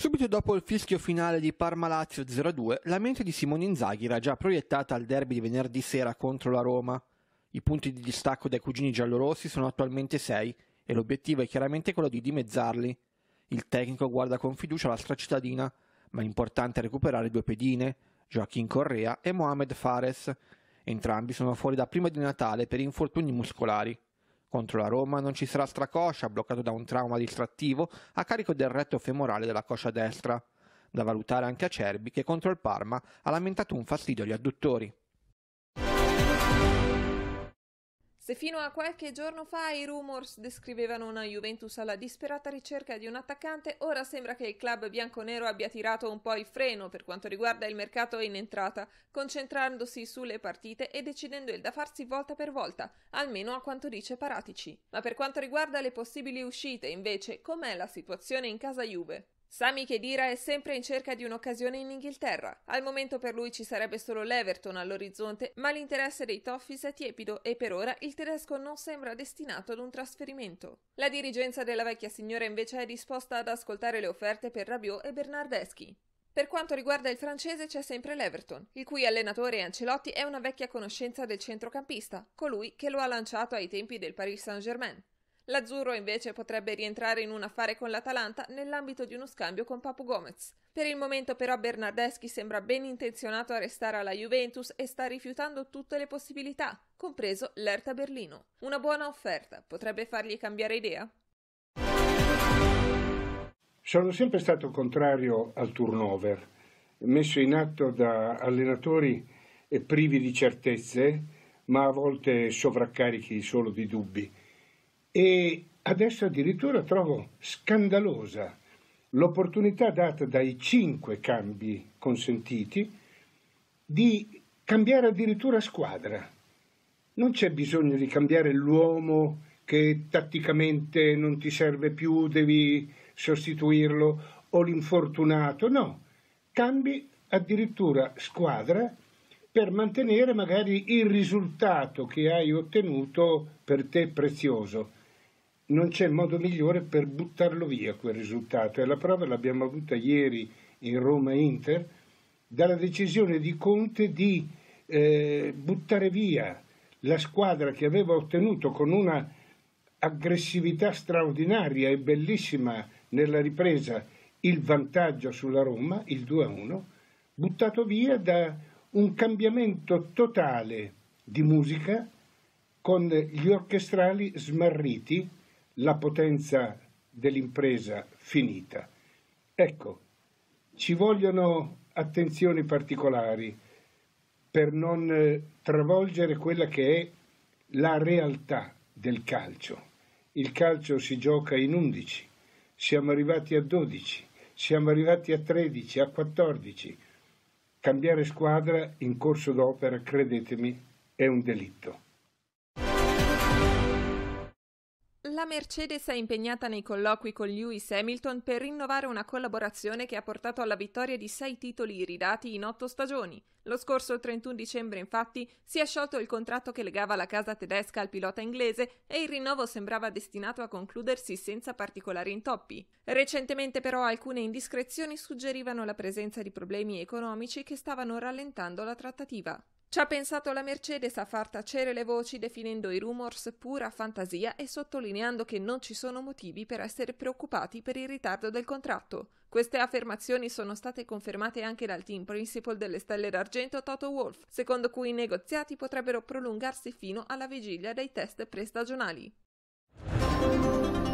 Subito dopo il fischio finale di Parma-Lazio 0-2, la mente di Simone Inzaghi era già proiettata al derby di venerdì sera contro la Roma. I punti di distacco dai cugini giallorossi sono attualmente 6 e l'obiettivo è chiaramente quello di dimezzarli. Il tecnico guarda con fiducia la stracittadina, ma è importante recuperare due pedine, Joaquin Correa e Mohamed Fares. Entrambi sono fuori da prima di Natale per infortuni muscolari. Contro la Roma non ci sarà Stracoscia, bloccato da un trauma distrattivo a carico del retto femorale della coscia destra. Da valutare anche Acerbi che contro il Parma ha lamentato un fastidio agli adduttori. Se fino a qualche giorno fa i rumors descrivevano una Juventus alla disperata ricerca di un attaccante, ora sembra che il club bianconero abbia tirato un po' il freno per quanto riguarda il mercato in entrata, concentrandosi sulle partite e decidendo il da farsi volta per volta, almeno a quanto dice Paratici. Ma per quanto riguarda le possibili uscite, invece, com'è la situazione in casa Juve? Sami Khedira è sempre in cerca di un'occasione in Inghilterra. Al momento per lui ci sarebbe solo l'Everton all'orizzonte, ma l'interesse dei Toffees è tiepido e per ora il tedesco non sembra destinato ad un trasferimento. La dirigenza della vecchia signora invece è disposta ad ascoltare le offerte per Rabiot e Bernardeschi. Per quanto riguarda il francese c'è sempre l'Everton, il cui allenatore Ancelotti è una vecchia conoscenza del centrocampista, colui che lo ha lanciato ai tempi del Paris Saint-Germain. L'azzurro invece potrebbe rientrare in un affare con l'Atalanta nell'ambito di uno scambio con Papu Gomez. Per il momento però Bernardeschi sembra ben intenzionato a restare alla Juventus e sta rifiutando tutte le possibilità, compreso l'Erta Berlino. Una buona offerta potrebbe fargli cambiare idea? Sono sempre stato contrario al turnover, messo in atto da allenatori privi di certezze, ma a volte sovraccarichi solo di dubbi e adesso addirittura trovo scandalosa l'opportunità data dai cinque cambi consentiti di cambiare addirittura squadra. Non c'è bisogno di cambiare l'uomo che tatticamente non ti serve più, devi sostituirlo, o l'infortunato, no, cambi addirittura squadra per mantenere magari il risultato che hai ottenuto per te prezioso non c'è modo migliore per buttarlo via quel risultato e la prova l'abbiamo avuta ieri in Roma Inter dalla decisione di Conte di eh, buttare via la squadra che aveva ottenuto con una aggressività straordinaria e bellissima nella ripresa il vantaggio sulla Roma, il 2-1, buttato via da un cambiamento totale di musica con gli orchestrali smarriti la potenza dell'impresa finita. Ecco, ci vogliono attenzioni particolari per non eh, travolgere quella che è la realtà del calcio. Il calcio si gioca in 11, siamo arrivati a 12, siamo arrivati a 13, a 14. Cambiare squadra in corso d'opera, credetemi, è un delitto. La Mercedes è impegnata nei colloqui con Lewis Hamilton per rinnovare una collaborazione che ha portato alla vittoria di sei titoli iridati in otto stagioni. Lo scorso 31 dicembre, infatti, si è sciolto il contratto che legava la casa tedesca al pilota inglese e il rinnovo sembrava destinato a concludersi senza particolari intoppi. Recentemente, però, alcune indiscrezioni suggerivano la presenza di problemi economici che stavano rallentando la trattativa. Ci ha pensato la Mercedes a far tacere le voci definendo i rumors pura fantasia e sottolineando che non ci sono motivi per essere preoccupati per il ritardo del contratto. Queste affermazioni sono state confermate anche dal team principal delle Stelle d'Argento Toto Wolf, secondo cui i negoziati potrebbero prolungarsi fino alla vigilia dei test prestagionali.